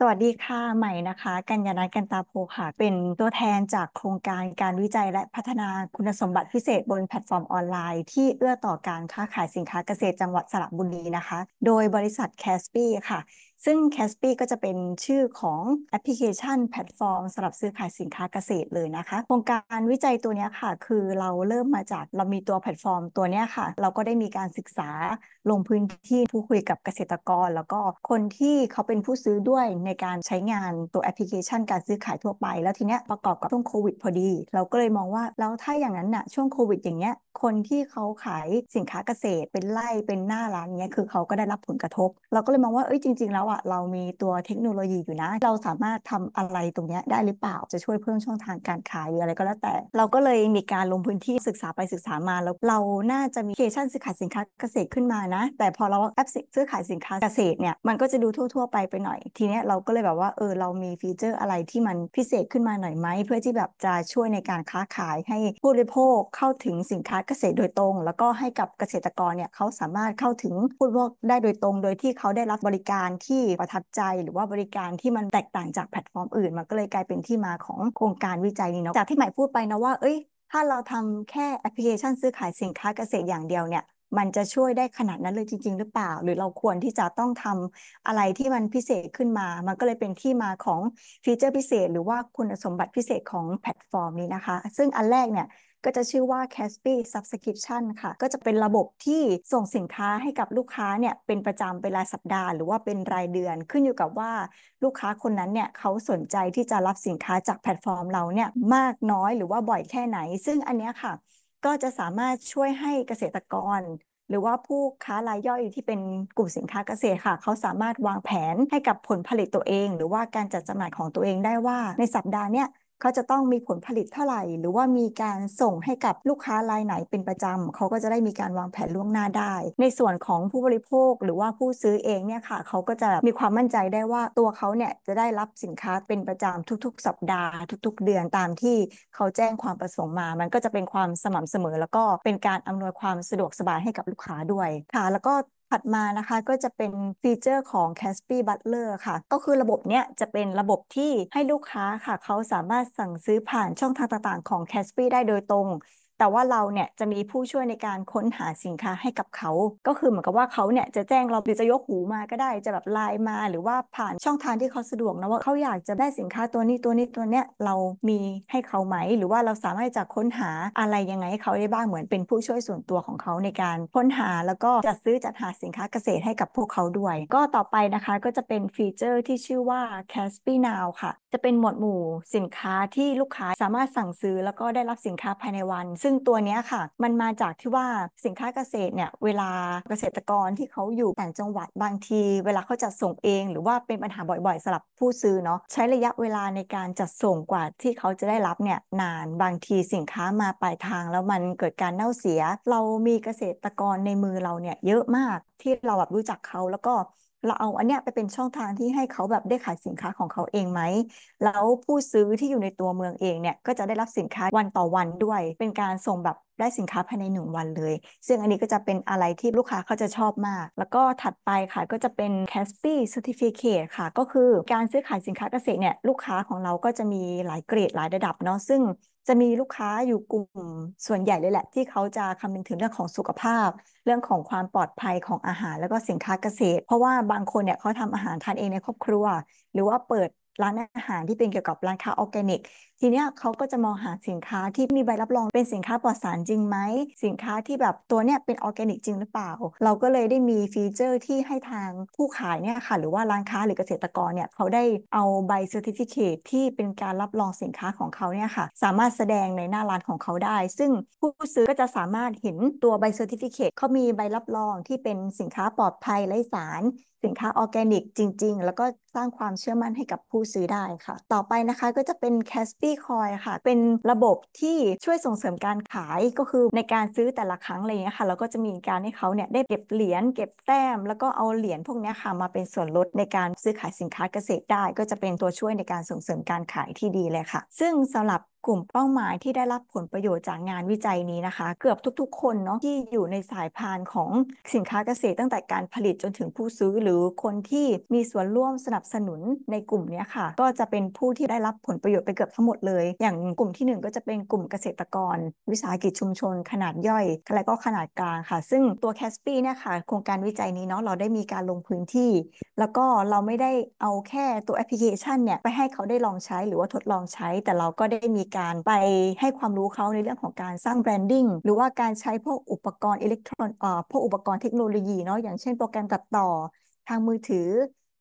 สวัสดีค่ะใหม่นะคะ กัญญาณัฐกันตาโพค่ะ เป็นตัวแทนจากโครงการการวิจัยและพัฒนาคุณสมบัติพิเศษบนแพลตฟอร์มออนไลน์ที่เอื้อต่อการค้าขายสินค้าเกษตรจังหวัดสระบุรีนะคะ โดยบริษัทแคสปี้ค่ะซึ่ง c a s p ีก็จะเป็นชื่อของแอปพลิเคชันแพลตฟอร์มสำหรับซื้อขายสินค้าเกษตรเลยนะคะโครงการวิจัยตัวนี้ค่ะ คือเราเริ่มมาจากเรามีตัวแพลตฟอร์มตัวนี้ค่ะ เราก็ได้มีการศึกษา ลงพื้นที่ผู้คุยกับเกษตรกร แล้วก็คนที่เขาเป็นผู้ซื้อด้วยในการใช้งานตัวแอปพลิเคชันการซื้อขายทั่วไป แล้วทีเนี้ยประกอบกับช่วงโควิด พอดี เราก็เลยมองว่าแล้วถ้าอย่างนั้นน่ะช่วงโควิดอย่างเงี้ยคนที่เขาขายสินค้าเกษตร เป็นไร่เป็นหน้าร้านเงี้ยคือเขาก็ได้รับผลกระทบ เราก็เลยมองว่าเอ้ยจริงๆแล้วอะเรามีตัวเทคโนโลยีอยู่นะ เราสามารถทำอะไรตรงนี้ได้ หรือเปล่า จะ ช่วยเพิ่มช่องทางการขายหรืออะไรก็ แล้ว แต่ เราก็เลย มี การลง พื้นที่ศึกษาไปศึกษามา แล้ว เราน่าจะมีแเคชั่นซื้อขายสินค้า เกษตร ขึ้นมานะ แต่ พอ เราแอปซื้อขาย สินค้า เกษตร เนี่ย มันก็จะดูทั่ว ๆ ไป ไป หน่อย ทีเนี้ยเราก็เลยแบบว่า เออ เรามี ฟีเจอร์ อะไร ที่ มัน พิเศษ ขึ้น มา หน่อยไหม เพื่อ ที่ แบบ จะ ช่วย ใน การ ค้าขายให้ผู้บริโภคเข้าถึงสินค้าเกษตรโดยตรง แล้วก็ให้กับเกษตรกรเนี่ยเขาสามารถเข้าถึงผู้บริโภคได้โดยตรง โดยที่เขาได้รับบริการที่ที่ประทับใจหรือว่าบริการที่มันแตกต่างจากแพลตฟอร์มอื่น มันก็เลยกลายเป็นที่มาของโครงการวิจัยนี้เนาะจากที่หมายพูดไปนะว่าเอ้ยถ้าเราทำแค่แอปพลิเคชันซื้อขายสินค้าเกษตรอย่างเดียวเนี่ยมันจะช่วยได้ขนาดนั้นเลยจริง ๆ หรือเปล่า หรือเราควรที่จะต้องทำอะไรที่มันพิเศษขึ้นมา มันก็เลยเป็นที่มาของฟีเจอร์พิเศษ หรือว่าคุณสมบัติพิเศษของแพลตฟอร์ม นี้นะคะ ซึ่งอันแรกเนี่ยก็จะชื่อว่า Caspi Subscription ค่ะ ก็จะเป็นระบบที่ส่งสินค้าให้กับลูกค้าเนี่ยเป็นประจำเป็นรายสัปดาห์หรือว่าเป็นรายเดือนขึ้นอยู่กับว่าลูกค้าคนนั้นเนี่ยเขาสนใจที่จะรับสินค้าจากแพลตฟอร์มเราเนี่ยมากน้อยหรือว่าบ่อยแค่ไหน ซึ่งอันนี้ค่ะก็จะสามารถช่วยให้เกษตรกร หรือว่าผู้ค้ารายย่อยที่เป็นกลุ่มสินค้าเกษตรค่ะเขาสามารถวางแผนให้กับผลผลิตตัวเอง หรือว่าการจัดจำหน่ายของตัวเองได้ว่าในสัปดาห์เนี้ยเขาจะต้องมีผลผลิตเท่าไหร่ หรือว่ามีการส่งให้กับลูกค้ารายไหนเป็นประจำเขาก็จะได้มีการวางแผนล่วงหน้าได้ ในส่วนของผู้บริโภคหรือว่าผู้ซื้อเองเนี่ยค่ะ เขาก็จะมีความมั่นใจได้ว่าตัวเขาเนี่ยจะได้รับสินค้าเป็นประจำทุกๆ สัปดาห์ทุกๆเดือนตามที่เขาแจ้งความประสงค์มา มันก็จะเป็นความสม่ำเสมอ แล้วก็เป็นการอำนวยความสะดวกสบายให้กับลูกค้าด้วยค่ะแล้วก็ถัดมานะคะก็จะเป็นฟีเจอร์ของ c a s p i Butler ค่ะ ก็คือระบบเนี้ยจะเป็นระบบที่ให้ลูกค้าค่ะเขาสามารถสั่งซื้อผ่านช่องทางต่างๆของ c a s p i ได้โดยตรงแต่ว่าเราเนี่ยจะมีผู้ช่วยในการค้นหาสินค้าให้กับเขา ก็คือเหมือนกับว่าเขาเนี่ยจะแจ้งเราหรือจะยกหูมาก็ได้จะแบบไลน์มา หรือว่าผ่านช่องทางที่เขาสะดวกนะว่าเขาอยากจะได้สินค้าตัวนี้ตัวนี้ตัวเนี้ยเรามีให้เขาไหม หรือว่าเราสามารถจะค้นหาอะไรยังไงให้เขาได้บ้างเหมือนเป็นผู้ช่วยส่วนตัวของเขาในการค้นหาแล้วก็จัดซื้อจัดหาสินค้าเกษตรให้กับพวกเขาด้วย ก็ต่อไปนะคะก็จะเป็นฟีเจอร์ที่ชื่อว่า c a s p i Now ค่ะจะเป็นหมวดหมู่สินค้าที่ลูกค้าสามารถสั่งซื้อแล้วก็ได้รับสินค้าภายในวันซึ่งซึ่งตัวนี้ค่ะมันมาจากที่ว่าสินค้าเกษตรเนี่ย เวลาเกษตรกรที่เขาอยู่ต่างจังหวัดบางที เวลาเขาจัดส่งเองหรือว่าเป็นปัญหาบ่อยๆสำหรับผู้ซื้อเนาะใช้ระยะเวลาในการจัดส่งกว่าที่เขาจะได้รับเนี่ย นานบางทีสินค้ามาปลายทาง แล้วมันเกิดการเน่าเสีย เรามีเกษตรกรในมือเราเนี่ยเยอะมากที่เราแบบรู้จักเขาแล้วก็เราเอาอันเนี้ยไปเป็นช่องทางที่ให้เขาแบบได้ขายสินค้าของเขาเองไหม แล้วผู้ซื้อที่อยู่ในตัวเมืองเองเนี่ย ก็จะได้รับสินค้าวันต่อวันด้วย เป็นการส่งแบบได้สินค้าภายใน1วันเลย ซึ่งอันนี้ก็จะเป็นอะไรที่ลูกค้าเขาจะชอบมาก แล้วก็ถัดไปค่ะก็จะเป็น c a s p i Certificate ค่ะ ก็คือการซื้อขายสินค้าเกษตรเนี่ยลูกค้าของเราก็จะมีหลายเกรดหลายระดับเนาะซึ่งจะมีลูกค้าอยู่กลุ่มส่วนใหญ่เลยแหละ ที่เขาจะคำนึงถึงเรื่องของสุขภาพ เรื่องของความปลอดภัยของอาหารแล้วก็สินค้าเกษตร เพราะว่าบางคนเนี่ยเขาทำอาหารทานเองในครอบครัว หรือว่าเปิดร้านอาหารที่เป็นเกี่ยวกับร้านค้าออร์แกนิกทีเนี้ยเขาก็จะมองหาสินค้าที่มีใบรับรองเป็นสินค้าปลอดสารจริงไหม สินค้าที่แบบตัวเนี้ยเป็นออร์แกนิก จริงหรือเปล่า เราก็เลยได้มีฟีเจอร์ที่ให้ทางผู้ขายเนี่ยค่ะหรือว่าร้านค้าหรือเกษตรกรเนี่ยเขาได้เอาใบเซอร์ติฟิเคตที่เป็นการรับรองสินค้าของเขาเนี่ยค่ะสามารถแสดงในหน้าร้านของเขาได้ ซึ่งผู้ซื้อก็จะสามารถเห็นตัวใบเซอร์ติฟิเคตเขามีใบรับรองที่เป็นสินค้าปลอดภัยไร้สาร สินค้าออร์แกนิก จริง ๆ แล้วก็สร้างความเชื่อมั่นให้กับผู้ซื้อได้ค่ะ ต่อไปนะคะก็จะเป็น c a s p ี้คอยค่ะ เป็นระบบที่ช่วยส่งเสริมการขายก็คือในการซื้อแต่ละครั้งอะไรเงี้ยค่ะเราก็จะมีการให้เขาเนี่ยได้เก็บเหรียญเก็บ แต้มแล้วก็เอาเหรียญพวกนี้ค่ะ มาเป็นส่วนลด ในการซื้อขายสินค้าเกษตรได้ก็จะเป็นตัวช่วยในการส่งเสริมการขายที่ดีเลยค่ะ ซึ่งสำหรับกลุ่มเป้าหมายที่ได้รับผลประโยชน์จากงานวิจัยนี้นะคะ เกือบทุกๆ คนเนาะที่อยู่ในสายพานของสินค้าเกษตรตั้งแต่การผลิตจนถึงผู้ซื้อหรือคนที่มีส่วนร่วมสนับสนุนในกลุ่มนี้ค่ะ ก็จะเป็นผู้ที่ได้รับผลประโยชน์ ไปเกือบทั้งหมดเลย อย่างกลุ่มที่ 1 ก็จะเป็นกลุ่มเกษตรกร วิสาหกิจชุมชนขนาดย่อยและก็ขนาดกลางค่ะ ซึ่งตัวแคสปี้เนี่ยค่ะโครงการวิจัยนี้เนาะเราได้มีการลงพื้นที่ แล้วก็เราไม่ได้เอาแค่ตัวแอปพลิเคชันเนี่ยไปให้เขาได้ลองใช้หรือว่าทดลองใช้ แต่เราก็ได้มีการไปให้ความรู้เขาในเรื่องของการสร้างแบรนดิ้งหรือว่าการใช้พวกอุปกรณ์อิเล็กทรอนิอ่์พวกอุปกรณ์เทคโนโลยีเนาะอย่างเช่นโปรแกรมตัดต่อทางมือถือ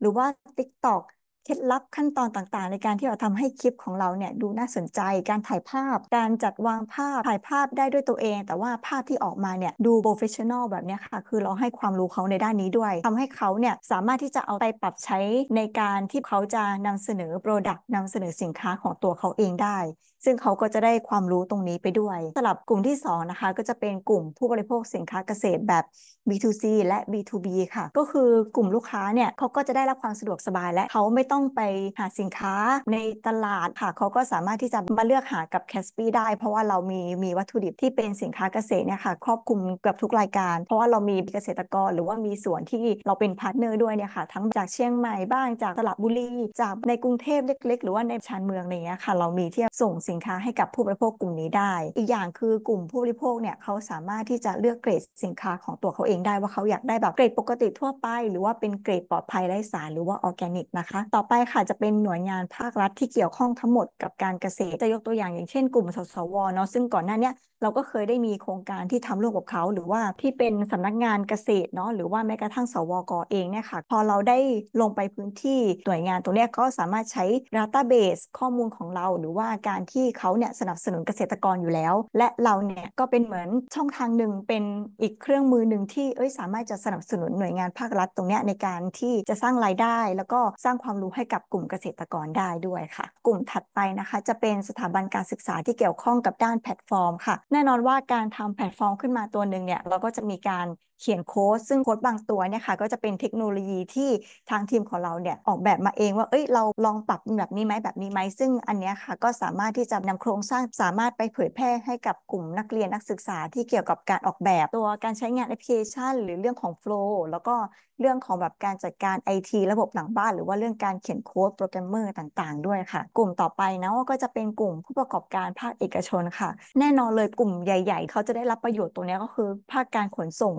หรือว่า TikTok เคล็ดลับขั้นตอนต่างๆ ในการที่เราทำให้คลิปของเราเนี่ยดูน่าสนใจการถ่ายภาพ การจัดวางภาพถ่ายภาพได้ด้วยตัวเอง แต่ว่าภาพที่ออกมาเนี่ยดูโปรเฟชชั่นอลแบบนี้ค่ะคือเราให้ความรู้เขาในด้านนี้ด้วย ทำให้เขาเนี่ยสามารถที่จะเอาไปปรับใช้ในการที่เขาจะนำเสนอโปรดักต์นำเสนอสินค้าของตัวเขาเองได้ซึ่งเขาก็จะได้ความรู้ตรงนี้ไปด้วยสำหรับกลุ่มที่2นะคะก็จะเป็นกลุ่มผู้บริโภคสินค้าเกษตรแบบ B2C และ B2B ค่ะ ก็คือกลุ่มลูกค้าเนี่ยเขาก็จะได้รับความสะดวกสบายและเขาไม่ต้องไปหาสินค้าในตลาดค่ะเขาก็สามารถที่จะมาเลือกหากับแคสปี้ได้ เพราะว่าเรามีมีวัตถุดิบที่เป็นสินค้าเกษตรเนี่ยค่ะครอบคลุมเกือบทุกรายการเพราะว่าเรามีเกษตรกรหรือว่ามีสวนที่เราเป็นพาร์ทเนอร์ด้วยเนี่ยค่ะทั้งจากเชียงใหม่บ้างจากสาดบุรีจากในกรุงเทพเล็กๆ หรือว่าในชานเมืองอะไรเงี้ยค่ะเรามีที่ส่งสินนค้าให้กับผู้บริโภคกลุ่มนี้ได้ อีกอย่างคือกลุ่มผู้บริโภคเนี่ยเขาสามารถที่จะเลือกเกรดสินค้าของตัวเขาเองได้ว่าเขาอยากได้แบบเกรดปกติทั่วไป หรือว่าเป็นเกรดปลอดภัยไร้สารหรือว่าออร์แกนิกนะคะ ต่อไปค่ะจะเป็นหน่วยงานภาครัฐที่เกี่ยวข้องทั้งหมดกับการเกษตรจะยกตัวอย่าง อย่างเช่นกลุ่มสสวเนาะซึ่งก่อนหน้านี้เราก็เคยได้มีโครงการที่ทำร่วมกับเขา หรือว่าที่เป็นสำนักงานเกษตรเนาะหรือว่าแม้กระทั่งสวกเองเนี่ยค่ะพอเราได้ลงไปพื้นที่หน่วยงานตรงนี้ก็สามารถใช้ดัต้าเบสข้อมูลของเรา หรือว่าการทที่เขาเนี่ยสนับสนุนเกษตรกรอยู่แล้ว และเราเนี่ยก็เป็นเหมือนช่องทางหนึ่งเป็นอีกเครื่องมือหนึ่งที่เอ้ยสามารถจะสนับสนุนหน่วยงานภาครัฐตรงนี้ในการที่จะสร้างรายได้ แล้วก็สร้างความรู้ให้กับกลุ่มเกษตรกรได้ด้วยค่ะ กลุ่มถัดไปนะคะ จะเป็นสถาบันการศึกษาที่เกี่ยวข้องกับด้านแพลตฟอร์มค่ะ แน่นอนว่าการทำแพลตฟอร์มขึ้นมาตัวหนึ่งเนี่ยเราก็จะมีการเขียนโค้ดซึ่งโค้ดบางตัวเนี่ยค่ะก็จะเป็นเทคโนโลยีที่ทางทีมของเราเนี่ยออกแบบมาเองว่าเอ้ยเราลองปรับแบบนี้ไหมแบบนี้ไหมซึ่งอันเนี้ยค่ะก็สามารถที่จะนำโครงสร้างสามารถไปเผยแพร่ให้กับกลุ่มนักเรียนนักศึกษาที่เกี่ยวกับการออกแบบตัวการใช้งานแอปพลิเคชัน หรือเรื่องของโฟล์แล้วก็เรื่องของแบบการจัดการไอทีระบบหลังบ้านหรือว่าเรื่องการเขียนโค้ดโปรแกรมเมอร์ต่างๆ ด้วยค่ะ กลุ่มต่อไปนะก็จะเป็นกลุ่มผู้ประกอบการภาคเอกชนค่ะ แน่นอนเลยกลุ่มใหญ่ ๆเขาจะได้รับประโยชน์ตรงนี้ก็คือ ภาคการขนส่ง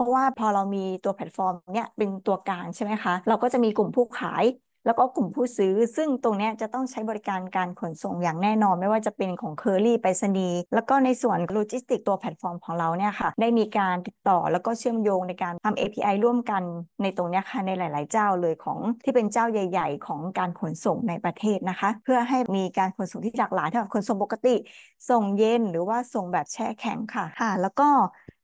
ราะว่าพอเรามีตัวแพลตฟอร์มเนี่ยเป็นตัวกลางใช่ไหมคะ เราก็จะมีกลุ่มผู้ขายแล้วก็กลุ่มผู้ซื้อ ซึ่งตรงนี้จะต้องใช้บริการการขนส่งอย่างแน่นอนไม่ว่าจะเป็นของเคอรี่ไปรษณีแล้วก็ในส่วนโลจิสติกตัวแพลตฟอร์มของเราเนี่ยค่ะได้มีการติดต่อแล้วก็เชื่อมโยงในการทำ API ร่วมกันในตรงนี้ค่ะ ในหลาย ๆ เจ้าเลยของที่เป็นเจ้าใหญ่ ๆ ของการขนส่งในประเทศนะคะ เพื่อให้มีการขนส่งที่หลากหลายทั้าขนส่งปกติส่งเย็น หรือว่าส่งแบบแช่แข็งค่ะค่ะ แล้วก็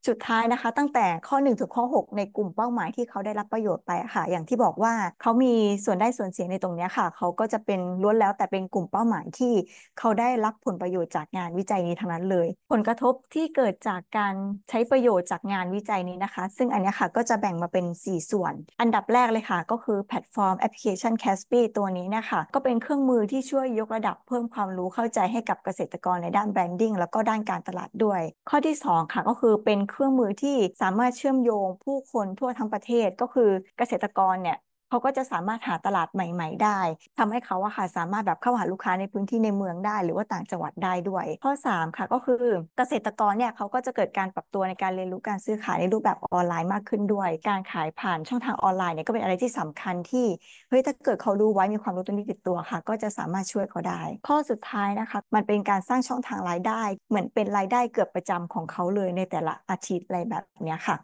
สุดท้ายนะคะตั้งแต่ข้อ1ถึงข้อ6ในกลุ่มเป้าหมายที่เขาได้รับประโยชน์ไปค่ะอย่างที่บอกว่า เขามีส่วนได้ส่วนเสียในตรงนี้ค่ะ เขาก็จะเป็นล้วนแล้วแต่เป็นกลุ่มเป้าหมายที่ เขาได้รับผลประโยชน์จากงานวิจัยนี้ทั้งนั้นเลย ผลกระทบที่เกิดจากการใช้ประโยชน์จากงานวิจัยนี้นะคะ ซึ่งอันนี้ค่ะก็จะแบ่งมาเป็น 4 ส่วน อันดับแรกเลยค่ะก็คือแพลตฟอร์มแอปพลิเคชัน Caspi ตัวนี้นะคะก็เป็นเครื่องมือที่ช่วยยกระดับเพิ่มความรู้เข้าใจให้กับเกษตรกรในด้านแบรนดิ้งแล้วก็ด้านการตลาดด้วย ข้อที่ 2 ค่ะก็คือเป็นเครื่องมือที่สามารถเชื่อมโยงผู้คนทั่วทั้งประเทศก็คือเกษตรกรเนี่ยเขาก็จะสามารถหาตลาดใหม่ ๆ ได้ ทำให้เขาอะค่ะสามารถแบบเข้าหาลูกค้าในพื้นที่ในเมืองได้ หรือว่าต่างจังหวัดได้ด้วย ข้อ 3 ค่ะก็คือเกษตรกรเนี่ยเขาก็จะเกิดการปรับตัวในการเรียนรู้การซื้อขายในรูปแบบออนไลน์มากขึ้นด้วย การขายผ่านช่องทางออนไลน์เนี่ยก็เป็นอะไรที่สำคัญที่เฮ้ยถ้าเกิดเขารู้ไว้มีความรู้ตรงนี้ติดตัวค่ะ ก็จะสามารถช่วยเขาได้ ข้อสุดท้ายนะคะ มันเป็นการสร้างช่องทางรายได้ เหมือนเป็นรายได้เกือบประจำของเขาเลยในแต่ละอาชีพอะไรแบบนี้ค่ะ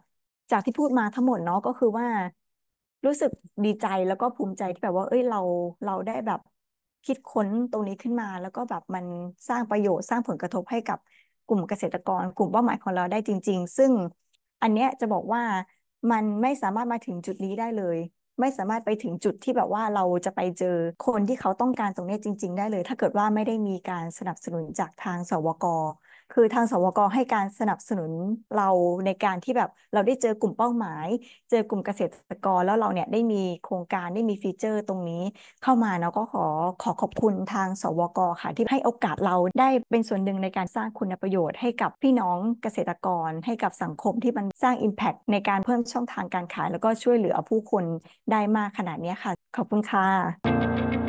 จากที่พูดมาทั้งหมดเนาะก็คือว่ารู้สึกดีใจแล้วก็ภูมิใจที่แบบว่า เอ้ยเราเราได้แบบคิดค้นตรงนี้ขึ้นมา แล้วก็แบบมันสร้างประโยชน์สร้างผลกระทบให้กับกลุ่มเกษตรกร กลุ่มเป้าหมายของเราได้จริง ๆ ซึ่งอันเนี้ยจะบอกว่ามันไม่สามารถมาถึงจุดนี้ได้เลย ไม่สามารถไปถึงจุดที่แบบว่าเราจะไปเจอคนที่เขาต้องการตรงนี้จริง ๆได้เลย ถ้าเกิดว่าไม่ได้มีการสนับสนุนจากทางสวกคือทางสวกให้การสนับสนุนเราในการที่แบบเราได้เจอกลุ่มเป้าหมาย เจอกลุ่มเกษตรกร แล้วเราเนี่ยได้มีโครงการได้มีฟีเจอร์ตรงนี้ เข้ามาเนาะก็ขอขอขอบคุณทางสวกค่ะ ที่ให้โอกาสเราได้เป็นส่วนหนึ่งในการสร้างคุณประโยชน์ให้กับพี่น้องเกษตรกรให้กับสังคมที่มันสร้าง Impact ในการเพิ่มช่องทางการขายแล้วก็ช่วยเหลือผู้คนได้มากขนาดนี้ค่ะ ขอบคุณค่ะ